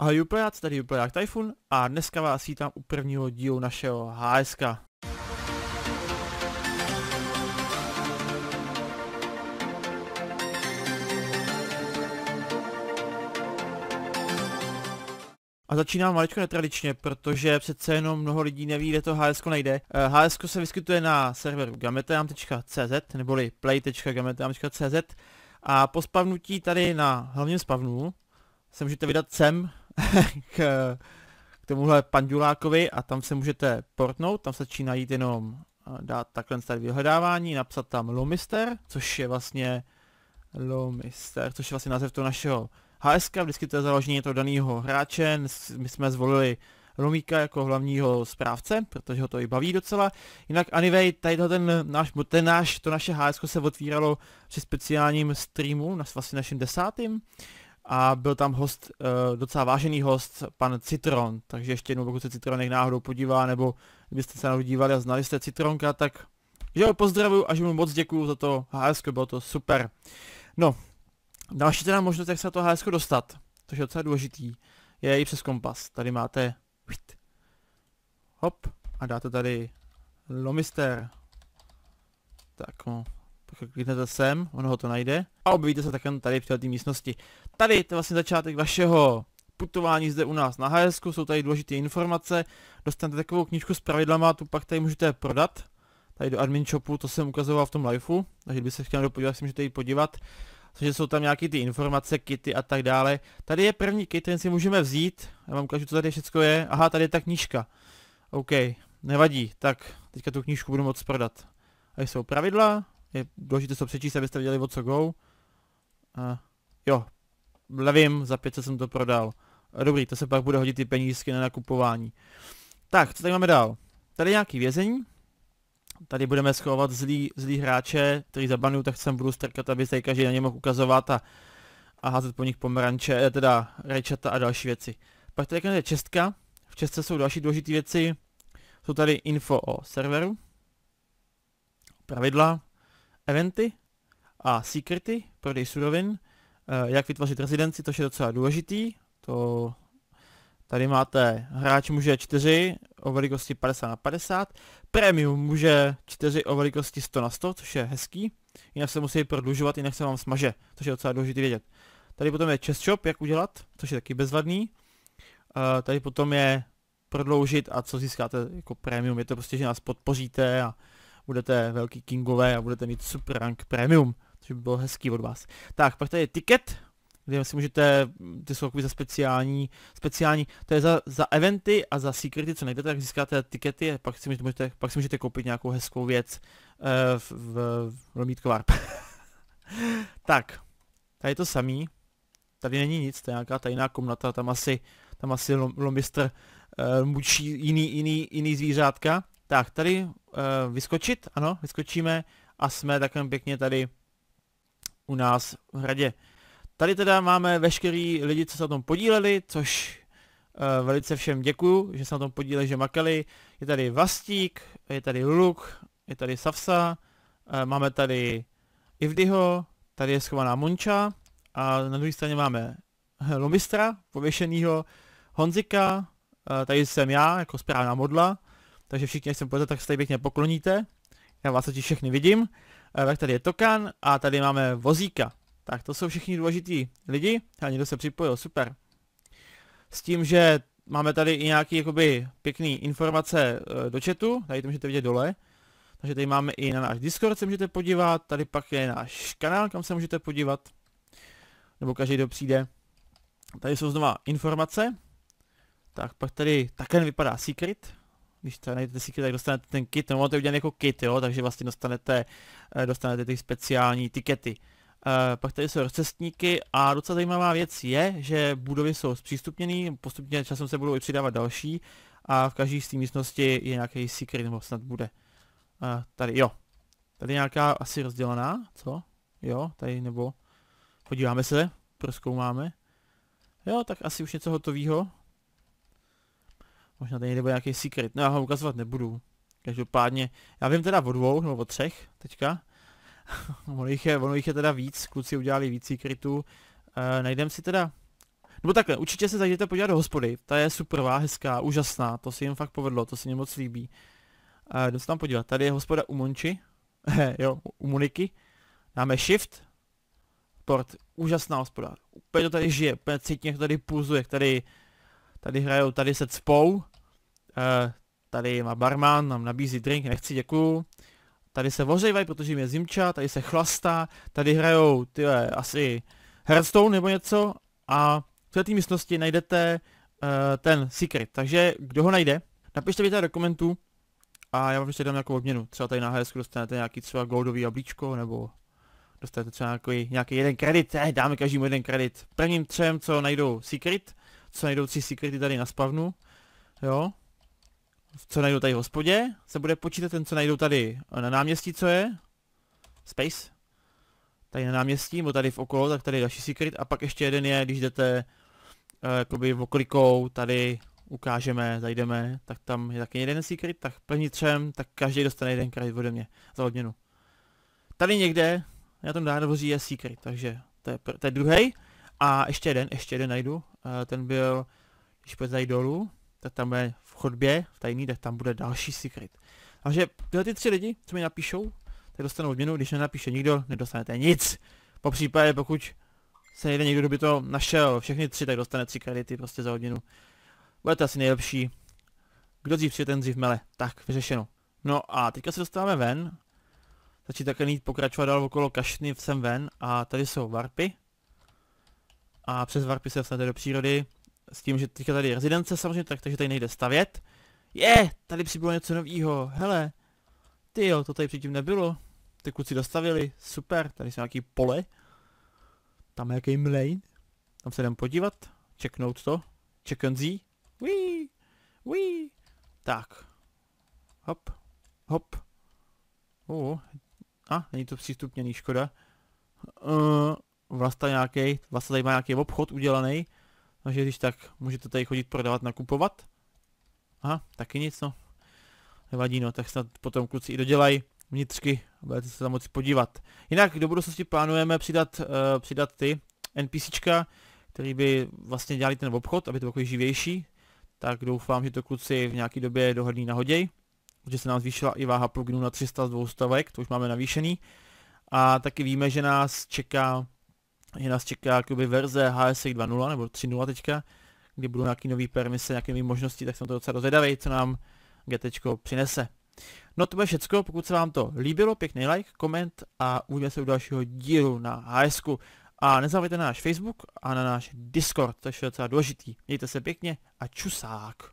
Ahoj Uplajáci, tady Uplaják Typhoon a dneska vás vítám u prvního dílu našeho HSK. A začínám maličko netradičně, protože přece jenom mnoho lidí neví, kde to HSK najde. HSK eh, se vyskytuje na serveru gametam.cz, neboli play.gametam.cz a po spavnutí tady na hlavním spavnu se můžete vydat sem k, k tomuhle pandulákovi a tam se můžete portnout, tam začíná najít jenom dát takhle tady vyhledávání, napsat tam Lomister, což je vlastně Lomister, což je vlastně název toho našeho HSK, vždycky to je založení toho daného hráče, my jsme zvolili Lomíka jako hlavního správce, protože ho to i baví docela. Jinak anyway, tady ten náš, ten náš, to naše HSK se otvíralo při speciálním streamu, na vlastně naším desátým, a byl tam host, eh, docela vážený host, pan Citron, takže ještě jednou, pokud se Citronek náhodou podívá, nebo kdybyste se náhodou dívali a znali jste Citronka, tak že ho pozdravuju a že mu moc děkuju za to HSK, bylo to super. No, další teda možnost, jak se na to HSK dostat, to je docela důležitý, je i přes kompas. Tady máte, hop, a dáte tady lomister. Tak, no, pak kliknete sem, ono ho to najde a objevíte se také tady v této místnosti. Tady to je vlastně začátek vašeho putování zde u nás na HS, jsou tady důležité informace, dostanete takovou knížku s pravidlama, tu pak tady můžete prodat, tady do admin shopu, to jsem ukazoval v tom liveu, takže kdyby se chtěl dopodívat, si můžete jít podívat, takže jsou tam nějaké ty informace, kity a tak dále. Tady je první kit, ten si můžeme vzít, já vám ukážu, co tady všechno je, aha, tady je ta knížka, OK, nevadí, tak teďka tu knížku budu moc prodat. Tady jsou pravidla, je důležité to přečíst, abyste věděli, o co go. Uh, jo, levím, za 500 jsem to prodal. Dobrý, to se pak bude hodit ty penízky na nakupování. Tak, co tady máme dál? Tady nějaký vězení. Tady budeme schovat zlý, zlý hráče, který zabanuju, tak sem budu strkat, aby se každý na ně mohl ukazovat a, a házet po nich pomeranče, eh, teda rajčata a další věci. Pak tady je čestka. V čestce jsou další důležité věci. Jsou tady info o serveru, pravidla, eventy a secrety, prodej surovin, eh, jak vytvořit rezidenci, to je docela důležitý. To tady máte hráč může 4 o velikosti 50 na 50, premium může 4 o velikosti 100 na 100, což je hezký, jinak se musí prodlužovat, jinak se vám smaže, což je docela důležité vědět. Tady potom je chest shop, jak udělat, což je taky bezvadný. Eh, tady potom je prodloužit a co získáte jako premium, je to prostě, že nás podpoříte a budete velký kingové a budete mít super rank premium, což by bylo hezký od vás. Tak, pak tady je ticket, kde si můžete, mm, ty jsou takový za speciální, speciální, to je za, za eventy a za secrety, co najdete, tak získáte tikety a pak si můžete, pak si můžete koupit nějakou hezkou věc uh, v, v, v Warp. tak, tady je to samý, tady není nic, to je nějaká tajná komnata, tam asi, tam asi lomistr uh, eh, mučí jiný, jiný, jiný zvířátka. Tak, tady uh, vyskočit, ano, vyskočíme a jsme takhle pěkně tady u nás v hradě. Tady teda máme veškerý lidi, co se na tom podíleli, což uh, velice všem děkuju, že se na tom podíleli, že makali. Je tady Vastík, je tady Luk, je tady Savsa, uh, máme tady Ivdyho, tady je schovaná Monča a na druhé straně máme Lomistra, pověšenýho, Honzika, tady jsem já jako správná modla takže všichni, jak jsem budete, tak se tady pěkně pokloníte. Já vás totiž všechny vidím. Eh, tak tady je Tokan a tady máme Vozíka. Tak to jsou všichni důležití lidi a někdo se připojil, super. S tím, že máme tady i nějaký jakoby pěkný informace eh, do chatu, tady to můžete vidět dole. Takže tady máme i na náš Discord se můžete podívat, tady pak je náš kanál, kam se můžete podívat. Nebo každý, kdo přijde. Tady jsou znova informace. Tak pak tady takhle vypadá Secret když to najdete si tak dostanete ten kit, nebo to udělat jako kit, jo, takže vlastně dostanete, eh, dostanete ty speciální tikety. Eh, pak tady jsou rozcestníky a docela zajímavá věc je, že budovy jsou zpřístupněné, postupně časem se budou i přidávat další a v každé z té místnosti je nějaký secret, nebo snad bude. Eh, tady, jo. Tady nějaká asi rozdělená, co? Jo, tady nebo... Podíváme se, proskoumáme. Jo, tak asi už něco hotového. Možná tady někde bude nějaký secret, no já ho ukazovat nebudu. Každopádně, já vím teda o dvou, nebo o třech teďka. ono, jich je, ono jich je teda víc, kluci udělali víc secretů. E, najdem si teda... Nebo takhle, určitě se zajděte podívat do hospody, ta je super hezká, úžasná, to si jim fakt povedlo, to se mi moc líbí. E, eh, jdu se tam podívat, tady je hospoda u Monči, eh, jo, u Moniky. Dáme shift, port, úžasná hospoda, úplně to tady žije, úplně cítím, jak tady pulzuje, jak tady Tady hrajou, tady se cpou. Uh, tady má barman, nám nabízí drink, nechci, děkuju. Tady se vořejvají, protože jim je zimča, tady se chlastá, tady hrajou ty asi Hearthstone nebo něco a v té místnosti najdete uh, ten secret, takže kdo ho najde, napište mi tady do komentů a já vám ještě dám nějakou odměnu, třeba tady na HS dostanete nějaký třeba goldový oblíčko, nebo dostanete třeba nějaký, nějaký jeden kredit, eh, dáme každému jeden kredit. Prvním třem, co najdou secret, co najdou tři secrety tady na spavnu, jo. Co najdou tady v hospodě, se bude počítat ten, co najdou tady eh, na náměstí, co je. Space. Tady na náměstí, nebo tady v okolo, tak tady je další secret. A pak ještě jeden je, když jdete eh, jakoby v oklikou, tady ukážeme, zajdeme, tak tam je taky jeden secret, tak plní třem, tak každý dostane jeden kraj ode mě za odměnu. Tady někde, na tom nádvoří je secret, takže to je, to je druhý. A ještě jeden, ještě jeden najdu Eh, ten byl, když půjde tady dolů, tak tam je v chodbě, v tajný, tak tam bude další secret. Takže tyhle ty tři lidi, co mi napíšou, tak dostanou odměnu, když nenapíše nikdo, nedostanete nic. Po případě, pokud se nejde někdo, kdo by to našel, všechny tři, tak dostane tři kredity prostě za odměnu. to asi nejlepší. Kdo dřív přijde, ten dřív mele. Tak, vyřešeno. No a teďka se dostáváme ven. Začít také nít pokračovat dál okolo kašny sem ven a tady jsou varpy a přes varpy se dostanete do přírody s tím, že teďka tady je rezidence samozřejmě, tak, takže tady nejde stavět. Je, tady přibylo něco novýho, hele. Ty jo, to tady předtím nebylo. Ty kluci dostavili, super, tady jsou nějaký pole. Tam je nějaký mlejn. Tam se jdem podívat, checknout to. Check and see. Wee, wee. Tak. Hop, hop. Uh, a, není to přístupněný, škoda. Uh, Vlastně nějaký, vlastně tady má nějaký obchod udělaný, takže když tak můžete tady chodit prodávat, nakupovat. Aha, taky nic no. Nevadí no, tak snad potom kluci i dodělají vnitřky, budete se tam moci podívat. Jinak do budoucnosti plánujeme přidat, uh, přidat ty NPCčka, který by vlastně dělali ten obchod, aby to bylo živější. Tak doufám, že to kluci v nějaké době na nahoděj, protože se nám zvýšila i váha pluginu na 300 z 200, to už máme navýšený. A taky víme, že nás čeká že nás čeká jakoby verze HS 2.0 nebo 3.0 teďka, kdy budou nějaký nový permise, nějaké nové možnosti, tak jsem to docela rozvědavý, co nám GT přinese. No to bude všecko, pokud se vám to líbilo, pěkný like, koment a uvidíme se u dalšího dílu na hs -ku. A nezapomeňte na náš Facebook a na náš Discord, to je docela důležitý. Mějte se pěkně a čusák.